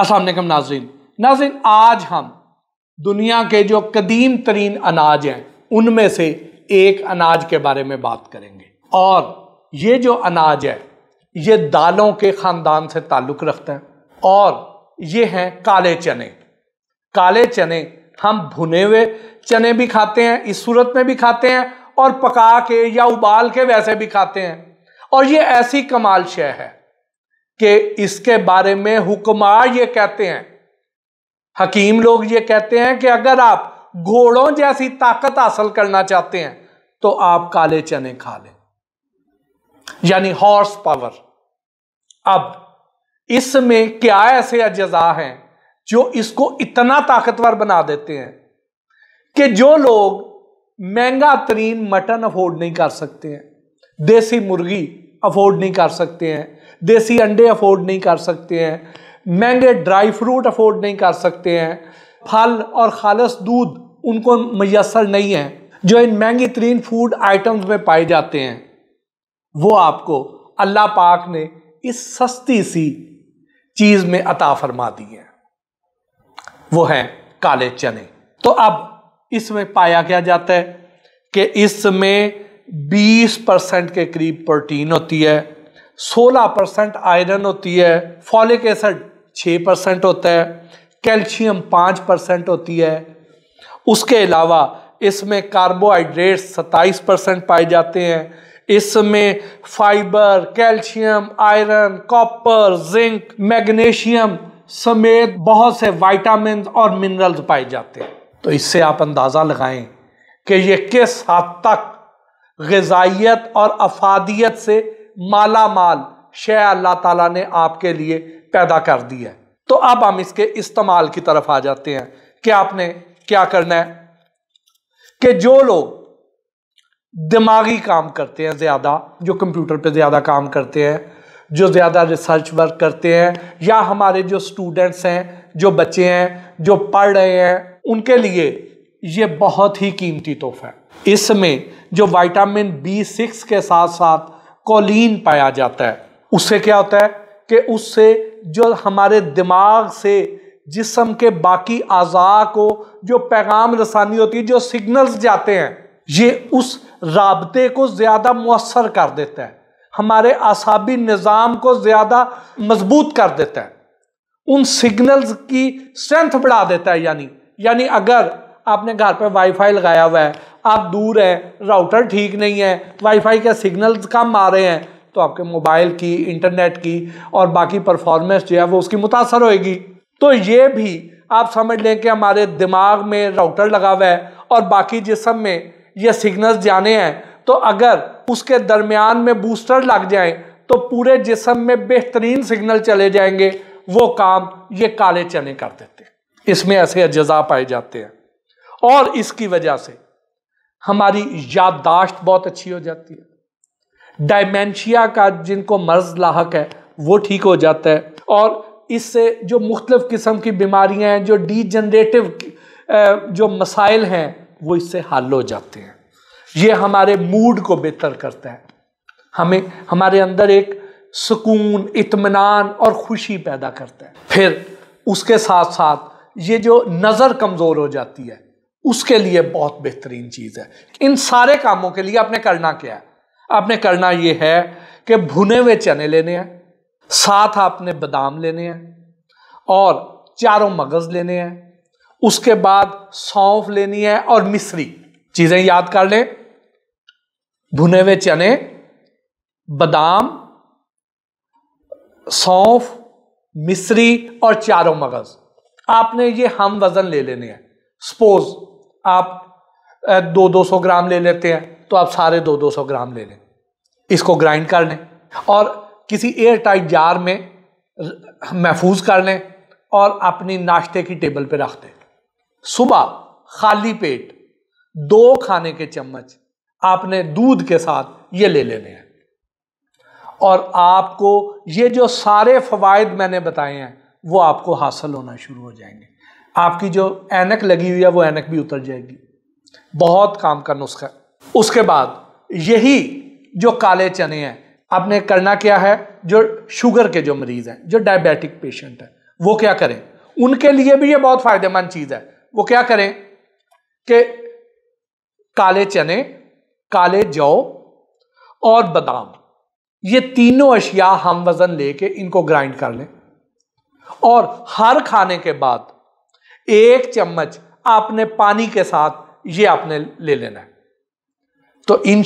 असलम नाजीन नाजिन आज हम दुनिया के जो कदीम तरीन अनाज हैं उनमें से एक अनाज के बारे में बात करेंगे और ये जो अनाज है ये दालों के ख़ानदान से ताल्लुक़ रखता है और ये हैं काले चने काले चने हम भुने हुए चने भी खाते हैं इस सूरत में भी खाते हैं और पका के या उबाल के वैसे भी खाते हैं और ये ऐसी कमाल शय है कि इसके बारे में हुक्मा ये कहते हैं हकीम लोग ये कहते हैं कि अगर आप घोड़ों जैसी ताकत हासिल करना चाहते हैं तो आप काले चने खा लें यानी हॉर्स पावर अब इसमें क्या ऐसे अजजा हैं जो इसको इतना ताकतवर बना देते हैं कि जो लोग महंगा तरीन मटन अफोर्ड नहीं कर सकते हैं देसी मुर्गी अफोर्ड नहीं कर सकते हैं देसी अंडे अफोर्ड नहीं कर सकते हैं महंगे ड्राई फ्रूट अफोर्ड नहीं कर सकते हैं फल और खालस दूध उनको मैसर नहीं है जो इन महंगी तरीन फूड आइटम्स में पाए जाते हैं वो आपको अल्लाह पाक ने इस सस्ती सी चीज़ में अता फरमा दी है वो हैं काले चने तो अब इसमें पाया क्या जाता है कि इसमें 20 परसेंट के करीब प्रोटीन होती है 16 परसेंट आयरन होती है फॉलिक एसड 6 परसेंट होता है कैल्शियम 5 परसेंट होती है उसके अलावा इसमें कार्बोहाइड्रेट 27 परसेंट पाए जाते हैं इसमें fibre calcium iron copper zinc magnesium समेत बहुत से वाइटामिन और मिनरल्स पाए जाते हैं तो इससे आप अंदाज़ा लगाएं कि ये किस हद तक गजाइत और अफादियत से माला माल शे अल्लाह ताला ने आपके लिए पैदा कर दी है तो अब हम इसके इस्तेमाल की तरफ आ जाते हैं कि आपने क्या करना है कि जो लोग दिमागी काम करते हैं ज़्यादा जो कंप्यूटर पे ज़्यादा काम करते हैं जो ज़्यादा रिसर्च वर्क करते हैं या हमारे जो स्टूडेंट्स हैं जो बच्चे हैं जो पढ़ रहे हैं उनके लिए ये बहुत ही कीमती तोहफा है इसमें जो विटामिन बी सिक्स के साथ साथ कौलीन पाया जाता है उससे क्या होता है कि उससे जो हमारे दिमाग से जिसम के बाकी अज़ा को जो पैगाम रसानी होती है जो सिग्नल्स जाते हैं ये उस रबते को ज़्यादा मवसर कर देता है हमारे असाबी निज़ाम को ज़्यादा मजबूत कर देता है उन सिग्नल्स की स्ट्रेंथ बढ़ा देता है यानी यानी अगर आपने घर पर वाईफाई लगाया हुआ है आप दूर हैं राउटर ठीक नहीं है वाईफाई के सिग्नल कम आ रहे हैं तो आपके मोबाइल की इंटरनेट की और बाकी परफॉर्मेंस जो है वो उसकी मुतासर होएगी तो ये भी आप समझ लें कि हमारे दिमाग में राउटर लगा हुआ है और बाकी जिसम में ये सिग्नल्स जाने हैं तो अगर उसके दरमियान में बूस्टर लग जाए तो पूरे जिसम में बेहतरीन सिग्नल चले जाएंगे वो काम ये काले चने कर देते हैं इसमें ऐसे अज्जा पाए जाते हैं और इसकी वजह से हमारी याददाश्त बहुत अच्छी हो जाती है डायमेंशिया का जिनको मर्ज लाक है वो ठीक हो जाता है और इससे जो मुख्तफ किस्म की बीमारियां हैं जो डी जनरेटिव जो मसाइल हैं वो इससे हल हो जाते हैं ये हमारे मूड को बेहतर करता है हमें हमारे अंदर एक सुकून इतमान और खुशी पैदा करता है फिर उसके साथ साथ ये जो नज़र कमज़ोर हो जाती है उसके लिए बहुत बेहतरीन चीज़ है इन सारे कामों के लिए आपने करना क्या है आपने करना ये है कि भुने हुए चने लेने हैं साथ आपने बादाम लेने हैं और चारों मगज़ लेने हैं उसके बाद सौंफ लेनी है और मिश्री चीज़ें याद कर लें भुने हुए चने बादाम सौंफ मिश्री और चारों मगज़ आपने ये हम वज़न ले लेने हैं सपोज आप दो दो सौ ग्राम ले लेते हैं तो आप सारे दो दो सौ ग्राम ले लें इसको ग्राइंड कर लें और किसी एयर टाइट जार में महफूज कर लें और अपनी नाश्ते की टेबल पर रख दें सुबह खाली पेट दो खाने के चम्मच आपने दूध के साथ ये ले लेने हैं और आपको ये जो सारे फवायद मैंने बताए हैं वो आपको हासिल होना शुरू हो जाएंगे आपकी जो एनक लगी हुई है वो एनक भी उतर जाएगी बहुत काम का नुस्खा उसके बाद यही जो काले चने हैं आपने करना क्या है जो शुगर के जो मरीज हैं जो डायबिटिक पेशेंट है वो क्या करें उनके लिए भी ये बहुत फायदेमंद चीज़ है वो क्या करें कि काले चने काले जौ और बादाम ये तीनों अशिया हम वज़न लेके इनको ग्राइंड कर लें और हर खाने के बाद एक चम्मच आपने पानी के साथ ये आपने ले लेना है तो इन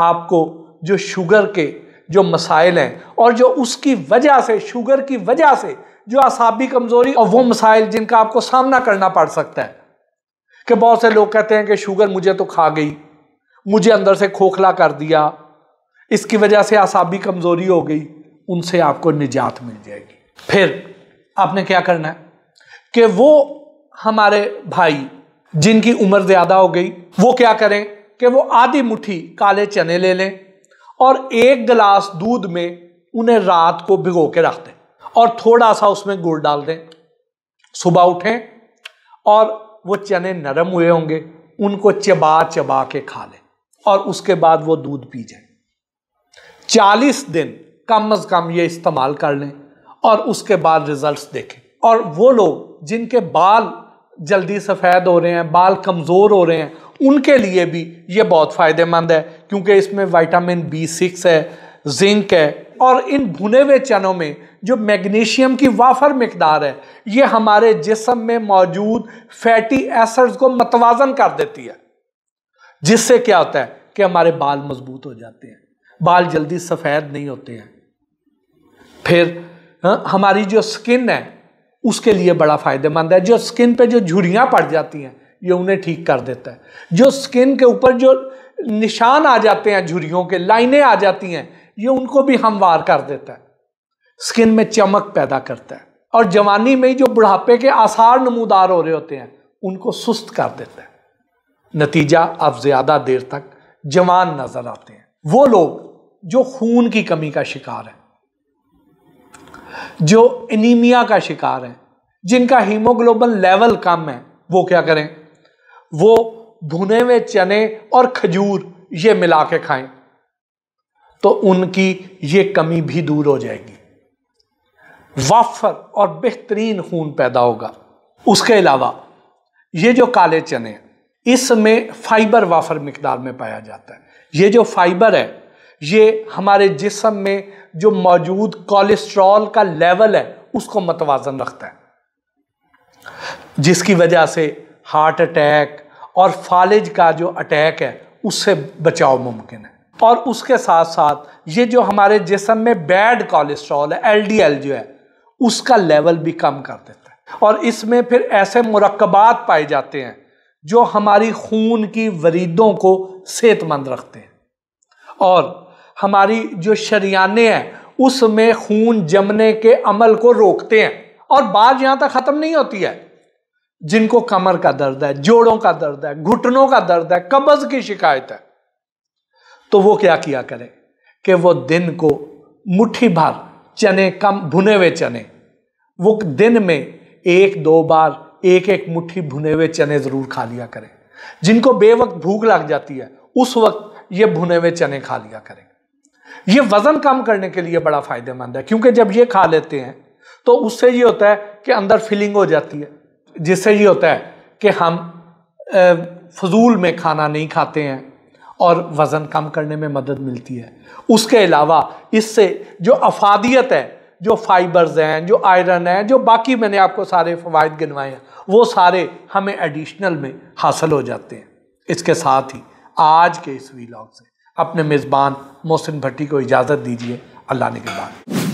आपको जो शुगर के जो मसाइल हैं और जो उसकी वजह से शुगर की वजह से जो असाबी कमज़ोरी और वो मसाइल जिनका आपको सामना करना पड़ सकता है कि बहुत से लोग कहते हैं कि शुगर मुझे तो खा गई मुझे अंदर से खोखला कर दिया इसकी वजह से असाबी कमज़ोरी हो गई उनसे आपको निजात मिल जाएगी फिर आपने क्या करना है कि वो हमारे भाई जिनकी उम्र ज़्यादा हो गई वो क्या करें कि वो आधी मुट्ठी काले चने ले लें और एक गिलास दूध में उन्हें रात को भिगो के रख दें और थोड़ा सा उसमें गुड़ डाल दें सुबह उठें और वो चने नरम हुए होंगे उनको चबा चबा के खा लें और उसके बाद वो दूध पी जाए चालीस दिन कम अज कम ये इस्तेमाल कर लें और उसके बाद रिजल्ट्स देखें और वो लोग जिनके बाल जल्दी सफ़ेद हो रहे हैं बाल कमज़ोर हो रहे हैं उनके लिए भी ये बहुत फ़ायदेमंद है क्योंकि इसमें विटामिन बी सिक्स है जिंक है और इन भुने हुए चनों में जो मैग्नीशियम की वाफर मकदार है ये हमारे जिसम में मौजूद फैटी एसिड्स को मतवाजन कर देती है जिससे क्या होता है कि हमारे बाल मजबूत हो जाते हैं बाल जल्दी सफ़ेद नहीं होते हैं फिर हाँ, हमारी जो स्किन है उसके लिए बड़ा फायदेमंद है जो स्किन पे जो झुरियाँ पड़ जाती हैं ये उन्हें ठीक कर देता है जो स्किन के ऊपर जो निशान आ जाते हैं झुरियों के लाइनें आ जाती हैं ये उनको भी हमवार कर देता है स्किन में चमक पैदा करता है और जवानी में ही जो बुढ़ापे के आसार नमूदार हो रहे होते हैं उनको सुस्त कर देता है नतीजा अब ज़्यादा देर तक जवान नज़र आते हैं वो लोग जो खून की कमी का शिकार है जो एनीमिया का शिकार है जिनका हीमोग्लोबल लेवल कम है वो क्या करें वो भुने हुए चने और खजूर ये मिला के खाएं तो उनकी ये कमी भी दूर हो जाएगी वाफर और बेहतरीन खून पैदा होगा उसके अलावा ये जो काले चने इसमें फाइबर वाफर मकदार में पाया जाता है ये जो फाइबर है ये हमारे जिसम में जो मौजूद कोलेस्ट्रॉल का लेवल है उसको मतवाजन रखता है जिसकी वजह से हार्ट अटैक और फालिज का जो अटैक है उससे बचाव मुमकिन है और उसके साथ साथ ये जो हमारे जिसम में बैड कोलेस्ट्रॉल है एलडीएल जो है उसका लेवल भी कम कर देता है और इसमें फिर ऐसे मरकबात पाए जाते हैं जो हमारी खून की वरीदों को सेहतमंद रखते हैं और हमारी जो शरियाने हैं उसमें खून जमने के अमल को रोकते हैं और बात यहाँ तक ख़त्म नहीं होती है जिनको कमर का दर्द है जोड़ों का दर्द है घुटनों का दर्द है कब्ज़ की शिकायत है तो वो क्या किया करें कि वो दिन को मुट्ठी भर चने कम भुने हुए चने वो दिन में एक दो बार एक एक मुट्ठी भुने हुए चने ज़रूर खा लिया करें जिनको बेवक्त भूख लग जाती है उस वक्त ये भुने हुए चने खा लिया करें ये वजन कम करने के लिए बड़ा फायदेमंद है क्योंकि जब ये खा लेते हैं तो उससे ये होता है कि अंदर फिलिंग हो जाती है जिससे ये होता है कि हम फजूल में खाना नहीं खाते हैं और वज़न कम करने में मदद मिलती है उसके अलावा इससे जो अफादियत है जो फाइबर्स हैं जो आयरन हैं जो बाकी मैंने आपको सारे फ़वाद गिनवाए हैं वो सारे हमें एडिशनल में हासिल हो जाते हैं इसके साथ ही आज के इस वीलॉग से अपने मेज़बान मोहसिन भट्टी को इजाज़त दीजिए अल्लाह ने के बाद